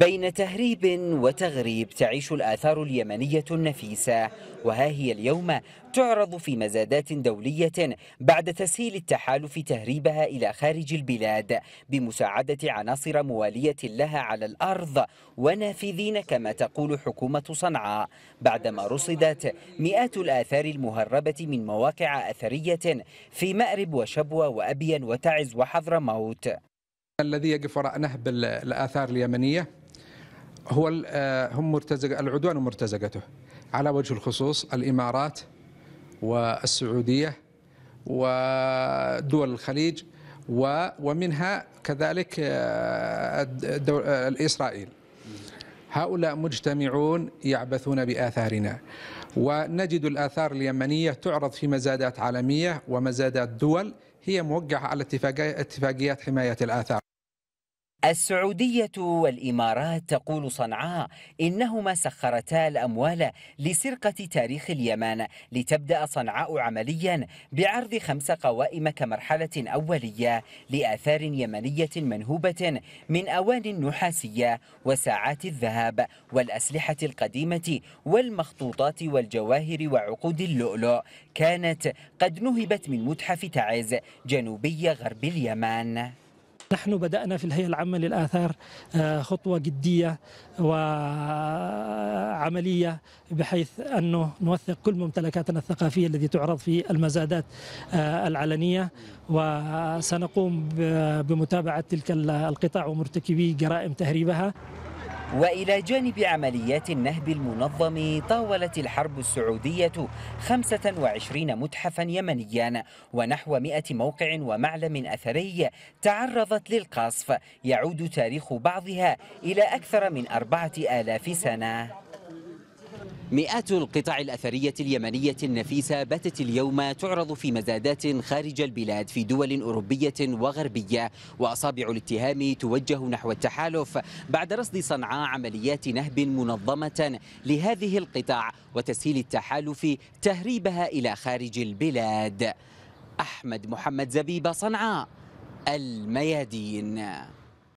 بين تهريب وتغريب تعيش الآثار اليمنية النفيسة وها هي اليوم تعرض في مزادات دولية بعد تسهيل التحالف تهريبها إلى خارج البلاد بمساعدة عناصر موالية لها على الأرض ونافذين كما تقول حكومة صنعاء بعدما رصدت مئات الآثار المهربة من مواقع أثرية في مأرب وشبوة وأبين وتعز وحضرموت الذي يقف وراء نهب الآثار اليمنية هو آه، هم مرتزق العدوان ومرتزقته على وجه الخصوص الامارات والسعوديه ودول الخليج ومنها كذلك آه، آه، اسرائيل هؤلاء مجتمعون يعبثون باثارنا ونجد الاثار اليمنيه تعرض في مزادات عالميه ومزادات دول هي موقعه على اتفاقيات حمايه الاثار السعودية والإمارات تقول صنعاء إنهما سخرتا الأموال لسرقة تاريخ اليمن لتبدأ صنعاء عمليا بعرض خمس قوائم كمرحلة أولية لآثار يمنية منهوبة من أوان النحاسية وساعات الذهب والأسلحة القديمة والمخطوطات والجواهر وعقود اللؤلؤ كانت قد نهبت من متحف تعز جنوبي غرب اليمن نحن بدأنا في الهيئة العامة للآثار آه، خطوة جدية وعملية بحيث أنه نوثق كل ممتلكاتنا الثقافية التي تعرض في المزادات آه، العلنية وسنقوم بمتابعة تلك القطع ومرتكبي جرائم تهريبها وإلى جانب عمليات النهب المنظم طاولت الحرب السعودية 25 متحفا يمنيا ونحو 100 موقع ومعلم أثري تعرضت للقصف يعود تاريخ بعضها إلى أكثر من أربعة آلاف سنة مئات القطع الأثرية اليمنية النفيسة باتت اليوم تعرض في مزادات خارج البلاد في دول أوروبية وغربية وأصابع الاتهام توجه نحو التحالف بعد رصد صنعاء عمليات نهب منظمة لهذه القطع وتسهيل التحالف تهريبها إلى خارج البلاد أحمد محمد زبيب صنعاء الميادين